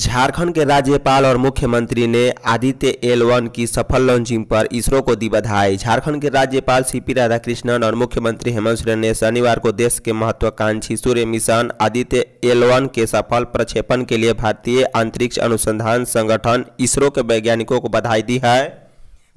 झारखंड के राज्यपाल और मुख्यमंत्री ने आदित्य एल वन की सफल लॉन्चिंग पर इसरो को दी बधाई झारखंड के राज्यपाल सी पी राधाकृष्णन और मुख्यमंत्री हेमंत सोरेन ने शनिवार को देश के महत्वाकांक्षी सूर्य मिशन आदित्य एल वन के सफल प्रक्षेपण के लिए भारतीय अंतरिक्ष अनुसंधान संगठन इसरो के वैज्ञानिकों को बधाई दी है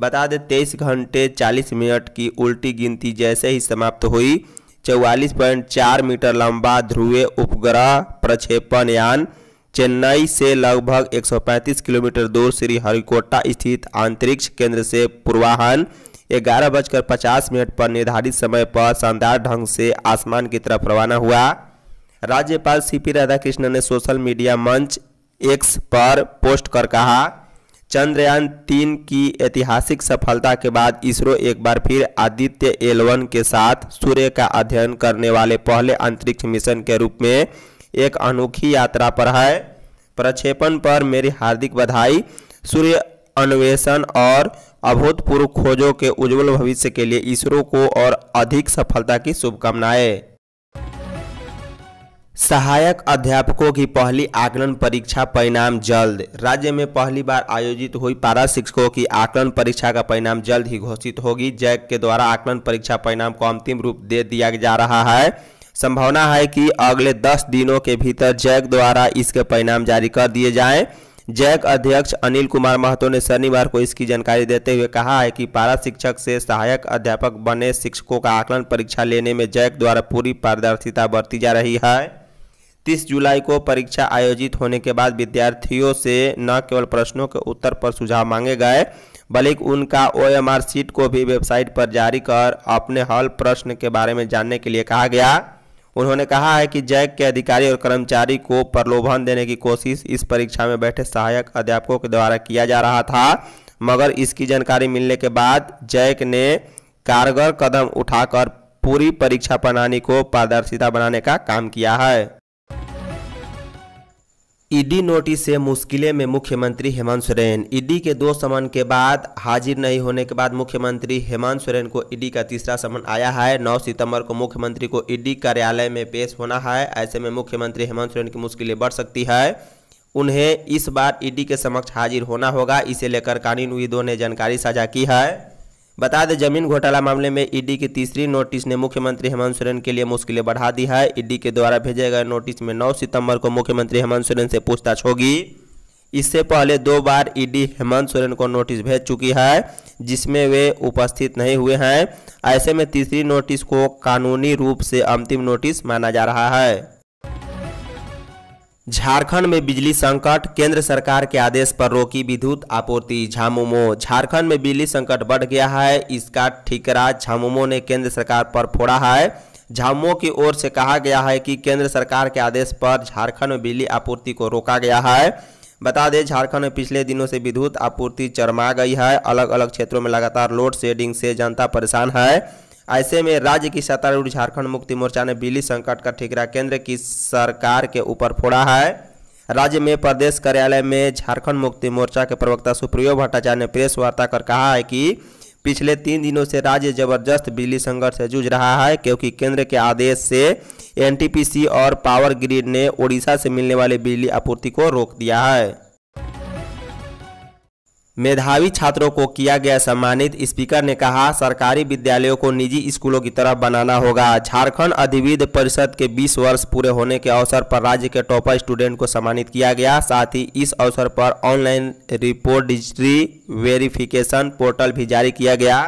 बता दें तेईस घंटे चालीस मिनट की उल्टी गिनती जैसे ही समाप्त हुई चौवालीस पॉइंट चार मीटर लंबा ध्रुवीय उपग्रह प्रक्षेपण यान चेन्नई से लगभग 135 किलोमीटर दूर श्री हरिकोटा स्थित अंतरिक्ष केंद्र से पूर्वाहन ग्यारह बजकर पचास मिनट पर निर्धारित समय पर शानदार ढंग से आसमान की तरफ रवाना हुआ राज्यपाल सी पी राधाकृष्णन ने सोशल मीडिया मंच एक्स पर पोस्ट कर कहा चंद्रयान तीन की ऐतिहासिक सफलता के बाद इसरो एक बार फिर आदित्य एलवन के साथ सूर्य का अध्ययन करने वाले पहले अंतरिक्ष मिशन के रूप में एक अनोखी यात्रा पर है प्रक्षेपण पर मेरी हार्दिक बधाई सूर्य अन्वेषण और अभूतपूर्व खोजों के उज्जवल भविष्य के लिए इसरो को और अधिक सफलता की शुभकामनाएं सहायक अध्यापकों की पहली आकलन परीक्षा परिणाम जल्द राज्य में पहली बार आयोजित हुई पारा शिक्षकों की आकलन परीक्षा का परिणाम जल्द ही घोषित होगी जैक के द्वारा आकलन परीक्षा परिणाम को अंतिम रूप दे दिया जा रहा है संभावना है कि अगले दस दिनों के भीतर जैक द्वारा इसके परिणाम जारी कर दिए जाएं जैक अध्यक्ष अनिल कुमार महतो ने शनिवार को इसकी जानकारी देते हुए कहा है कि पारा शिक्षक से सहायक अध्यापक बने शिक्षकों का आकलन परीक्षा लेने में जैक द्वारा पूरी पारदर्शिता बरती जा रही है 30 जुलाई को परीक्षा आयोजित होने के बाद विद्यार्थियों से न केवल प्रश्नों के उत्तर पर सुझाव मांगे गए बल्कि उनका ओ शीट को भी वेबसाइट पर जारी कर अपने हल प्रश्न के बारे में जानने के लिए कहा गया उन्होंने कहा है कि जैक के अधिकारी और कर्मचारी को प्रलोभन देने की कोशिश इस परीक्षा में बैठे सहायक अध्यापकों के द्वारा किया जा रहा था मगर इसकी जानकारी मिलने के बाद जैक ने कारगर कदम उठाकर पूरी परीक्षा प्रणाली को पारदर्शिता बनाने का काम किया है ईडी नोटिस से मुश्किलें में मुख्यमंत्री हेमंत सोरेन ईडी के दो समन के बाद हाजिर नहीं होने के बाद मुख्यमंत्री हेमंत सोरेन को ईडी का तीसरा समन आया है 9 सितंबर को मुख्यमंत्री को ईडी कार्यालय में पेश होना है ऐसे में मुख्यमंत्री हेमंत सोरेन की मुश्किलें बढ़ सकती है उन्हें इस बार ईडी के समक्ष हाजिर होना होगा इसे लेकर कानूनविदों ने जानकारी साझा की है बता दें जमीन घोटाला मामले में ईडी की तीसरी नोटिस ने मुख्यमंत्री हेमंत सोरेन के लिए मुश्किलें बढ़ा दी है ईडी के द्वारा भेजे गए नोटिस में नौ सितम्बर को मुख्यमंत्री हेमंत सोरेन से पूछताछ होगी इससे पहले दो बार ईडी हेमंत सोरेन को नोटिस भेज चुकी है जिसमें वे उपस्थित नहीं हुए हैं ऐसे में तीसरी नोटिस को कानूनी रूप से अंतिम नोटिस माना जा रहा है झारखंड में बिजली संकट केंद्र सरकार के आदेश पर रोकी विद्युत आपूर्ति झामुमो झारखंड में बिजली संकट बढ़ गया है इसका ठिकरा झामुमो ने केंद्र सरकार पर फोड़ा है झामुमो की ओर से कहा गया है कि केंद्र सरकार के आदेश पर झारखंड में बिजली आपूर्ति को रोका गया है बता दें झारखंड में पिछले दिनों से विद्युत आपूर्ति चरमा गई है अलग अलग क्षेत्रों में लगातार लोड शेडिंग से जनता परेशान है ऐसे में राज्य की सत्तारूढ़ झारखंड मुक्ति मोर्चा ने बिजली संकट का ठिकरा केंद्र की सरकार के ऊपर फोड़ा है राज्य में प्रदेश कार्यालय में झारखंड मुक्ति मोर्चा के प्रवक्ता सुप्रियो भट्टाचार्य ने प्रेस वार्ता कर कहा है कि पिछले तीन दिनों से राज्य जबरदस्त बिजली संकट से जूझ रहा है क्योंकि केंद्र के आदेश से एनटीपीसी और पावर ग्रिड ने ओडिशा से मिलने वाली बिजली आपूर्ति को रोक दिया है मेधावी छात्रों को किया गया सम्मानित स्पीकर ने कहा सरकारी विद्यालयों को निजी स्कूलों की तरह बनाना होगा झारखंड अधिविध परिषद के 20 वर्ष पूरे होने के अवसर पर राज्य के टॉपर स्टूडेंट को सम्मानित किया गया साथ ही इस अवसर पर ऑनलाइन डिजिटी वेरिफिकेशन पोर्टल भी जारी किया गया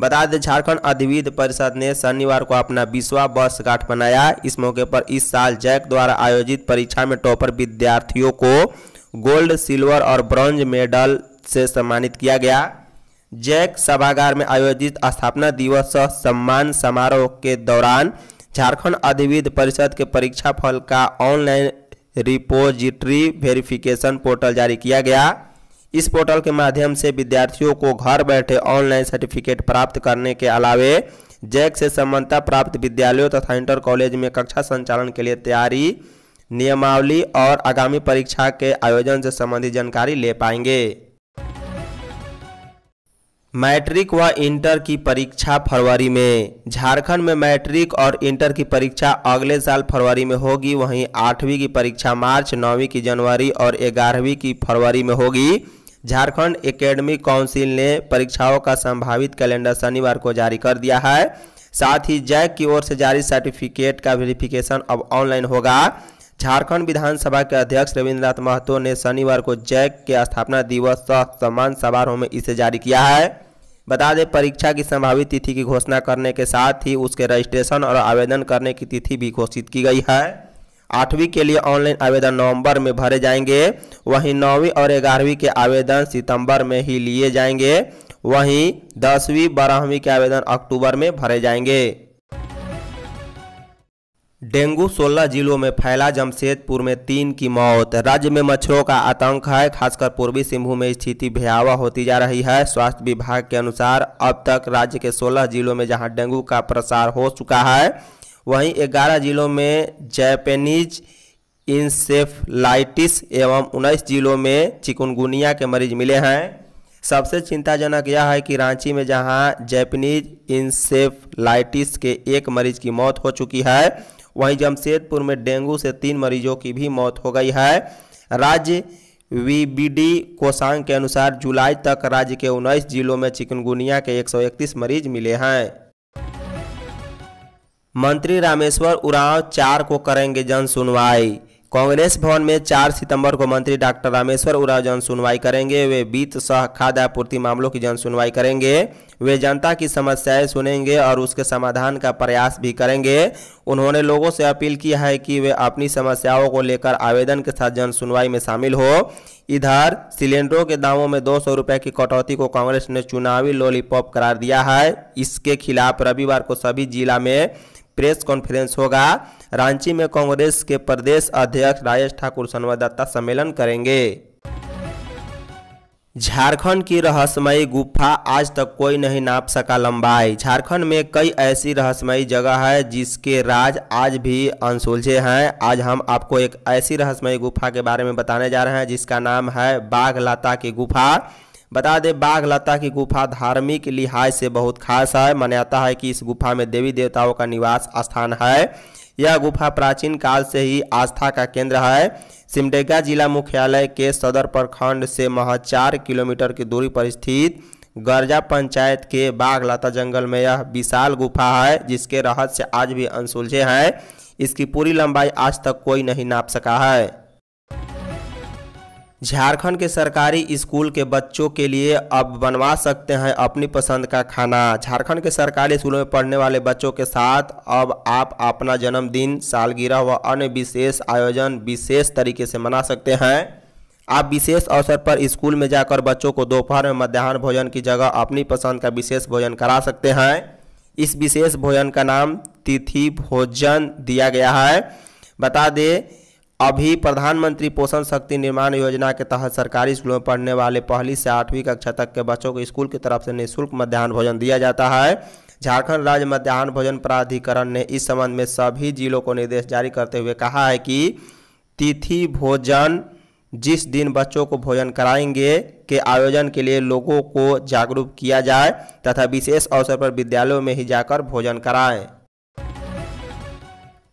बता दें झारखंड अधिविध परिषद ने शनिवार को अपना बीसवा वर्षगांठ मनाया इस मौके पर इस साल जैक द्वारा आयोजित परीक्षा में टॉपर विद्यार्थियों को गोल्ड सिल्वर और ब्रॉन्ज मेडल से सम्मानित किया गया जैक सभागार में आयोजित स्थापना दिवस सम्मान समारोह के दौरान झारखंड अधिविध परिषद के परीक्षा फल का ऑनलाइन रिपोजिटरी वेरिफिकेशन पोर्टल जारी किया गया इस पोर्टल के माध्यम से विद्यार्थियों को घर बैठे ऑनलाइन सर्टिफिकेट प्राप्त करने के अलावे जैक से समानता प्राप्त विद्यालयों तथा इंटर कॉलेज में कक्षा संचालन के लिए तैयारी नियमावली और आगामी परीक्षा के आयोजन से संबंधित जानकारी ले पाएंगे मैट्रिक व इंटर की परीक्षा फरवरी में झारखंड में मैट्रिक और इंटर की परीक्षा अगले साल फरवरी में होगी वहीं आठवीं की परीक्षा मार्च नौवीं की जनवरी और ग्यारहवीं की फरवरी में होगी झारखंड एकेडमिक काउंसिल ने परीक्षाओं का संभावित कैलेंडर शनिवार को जारी कर दिया है साथ ही जैक की ओर से जारी सर्टिफिकेट का वेरिफिकेशन अब ऑनलाइन होगा झारखंड विधानसभा के अध्यक्ष रविन्द्रनाथ महतो ने शनिवार को जैक के स्थापना दिवस सह सम्मान समारोह में इसे जारी किया है बता दें परीक्षा की संभावित तिथि की घोषणा करने के साथ ही उसके रजिस्ट्रेशन और आवेदन करने की तिथि भी घोषित की गई है आठवीं के लिए ऑनलाइन आवेदन नवंबर में भरे जाएंगे वहीं नौवीं और ग्यारहवीं के आवेदन सितंबर में ही लिए जाएंगे वहीं दसवीं बारहवीं के आवेदन अक्टूबर में भरे जाएंगे डेंगू 16 जिलों में फैला जमशेदपुर में तीन की मौत राज्य में मच्छरों का आतंक है खासकर पूर्वी सिंहभूम में स्थिति भयावह होती जा रही है स्वास्थ्य विभाग के अनुसार अब तक राज्य के 16 जिलों में जहां डेंगू का प्रसार हो चुका है वहीं 11 जिलों में जैपनीज इंसेफ्लाइटिस एवं उन्नीस जिलों में चिकुनगुनिया के मरीज मिले हैं सबसे चिंताजनक यह है कि रांची में जहां जैपनीज इंसेफ्लाइटिस के एक मरीज की मौत हो चुकी है वहीं जमशेदपुर में डेंगू से तीन मरीजों की भी मौत हो गई है राज्य वीबीडी कोषांग के अनुसार जुलाई तक राज्य के उन्नीस जिलों में चिकनगुनिया के 131 मरीज मिले हैं मंत्री रामेश्वर उरांव चार को करेंगे जन सुनवाई कांग्रेस भवन में 4 सितंबर को मंत्री डॉक्टर रामेश्वर उराव जन सुनवाई करेंगे वे वित्त सह खाद्य आपूर्ति मामलों की जन सुनवाई करेंगे वे जनता की समस्याएं सुनेंगे और उसके समाधान का प्रयास भी करेंगे उन्होंने लोगों से अपील की है कि वे अपनी समस्याओं को लेकर आवेदन के साथ जन सुनवाई में शामिल हो इधर सिलेंडरों के दामों में दो सौ रुपये की कटौती को कांग्रेस ने चुनावी लॉलीपॉप करार दिया है इसके खिलाफ रविवार को सभी जिला में प्रेस कॉन्फ्रेंस होगा रांची में कांग्रेस के प्रदेश अध्यक्ष राजेश ठाकुर संवाददाता सम्मेलन करेंगे झारखंड की रहस्यमयी गुफा आज तक कोई नहीं नाप सका लंबाई झारखंड में कई ऐसी रहस्यमयी जगह है जिसके राज आज भी अनसुलझे हैं आज हम आपको एक ऐसी रहस्यमयी गुफा के बारे में बताने जा रहे हैं जिसका नाम है बाघ बाघलाता की गुफा बता दें लता की गुफा धार्मिक लिहाज से बहुत खास है मान्यता है कि इस गुफा में देवी देवताओं का निवास स्थान है यह गुफा प्राचीन काल से ही आस्था का केंद्र है सिमडेगा जिला मुख्यालय के सदर प्रखंड से महज चार किलोमीटर की दूरी पर स्थित गर्जा पंचायत के बाघ लता जंगल में यह विशाल गुफा है जिसके रहस्य आज भी अनसुलझे हैं इसकी पूरी लंबाई आज तक कोई नहीं नाप सका है झारखंड के सरकारी स्कूल के बच्चों के लिए अब बनवा सकते हैं अपनी पसंद का खाना झारखंड के सरकारी स्कूलों में पढ़ने वाले बच्चों के साथ अब आप अपना जन्मदिन सालगिरह व अन्य विशेष आयोजन विशेष तरीके से मना सकते हैं आप विशेष अवसर पर स्कूल में जाकर बच्चों को दोपहर में मध्यान्ह भोजन की जगह अपनी पसंद का विशेष भोजन करा सकते हैं इस विशेष भोजन का नाम तिथि भोजन दिया गया है बता दें अभी प्रधानमंत्री पोषण शक्ति निर्माण योजना के तहत सरकारी स्कूलों में पढ़ने वाले पहली से आठवीं कक्षा तक के बच्चों को स्कूल की तरफ से निःशुल्क मध्यान्ह भोजन दिया जाता है झारखंड राज्य मध्यान्ह भोजन प्राधिकरण ने इस संबंध में सभी जिलों को निर्देश जारी करते हुए कहा है कि तिथि भोजन जिस दिन बच्चों को भोजन कराएंगे के आयोजन के लिए लोगों को जागरूक किया जाए तथा विशेष अवसर पर विद्यालयों में ही जाकर भोजन कराएं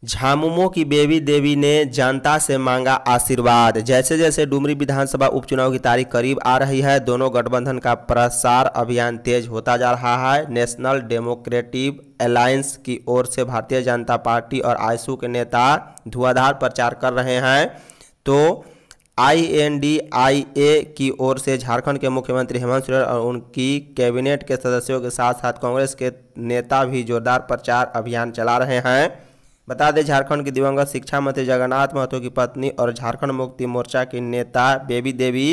झामुमो की बेबी देवी ने जनता से मांगा आशीर्वाद जैसे जैसे डुमरी विधानसभा उपचुनाव की तारीख करीब आ रही है दोनों गठबंधन का प्रसार अभियान तेज होता जा रहा है नेशनल डेमोक्रेटिव अलायंस की ओर से भारतीय जनता पार्टी और आईसू के नेता धुआधार प्रचार कर रहे हैं तो आईएनडीआईए की ओर से झारखंड के मुख्यमंत्री हेमंत सोरेन और उनकी कैबिनेट के सदस्यों के साथ साथ कांग्रेस के नेता भी जोरदार प्रचार अभियान चला रहे हैं बता दें झारखंड के दिवंगत शिक्षा मंत्री जगन्नाथ महतो की पत्नी और झारखंड मुक्ति मोर्चा के नेता बेबी देवी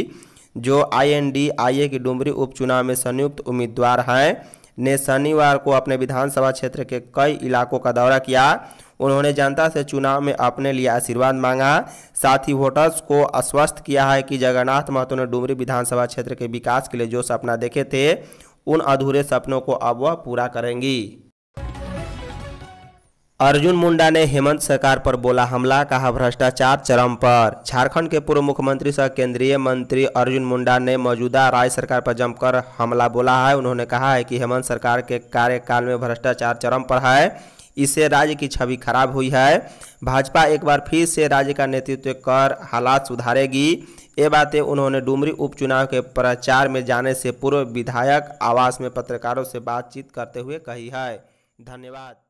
जो आईएनडीआईए की डुमरी उपचुनाव में संयुक्त उम्मीदवार हैं ने शनिवार को अपने विधानसभा क्षेत्र के कई इलाकों का दौरा किया उन्होंने जनता से चुनाव में अपने लिए आशीर्वाद मांगा साथ ही वोटर्स को आश्वस्त किया है कि जगन्नाथ महतो ने डुमरी विधानसभा क्षेत्र के विकास के लिए जो सपना देखे थे उन अधूरे सपनों को अब वह पूरा करेंगी अर्जुन मुंडा ने हेमंत सरकार पर बोला हमला कहा भ्रष्टाचार चरम पर झारखंड के पूर्व मुख्यमंत्री सह केंद्रीय मंत्री अर्जुन मुंडा ने मौजूदा राज्य सरकार पर जमकर हमला बोला है उन्होंने कहा है कि हेमंत सरकार के कार्यकाल में भ्रष्टाचार चरम पर है इससे राज्य की छवि खराब हुई है भाजपा एक बार फिर से राज्य का नेतृत्व कर हालात सुधारेगी ये बातें उन्होंने डुमरी उपचुनाव के प्रचार में जाने से पूर्व विधायक आवास में पत्रकारों से बातचीत करते हुए कही है धन्यवाद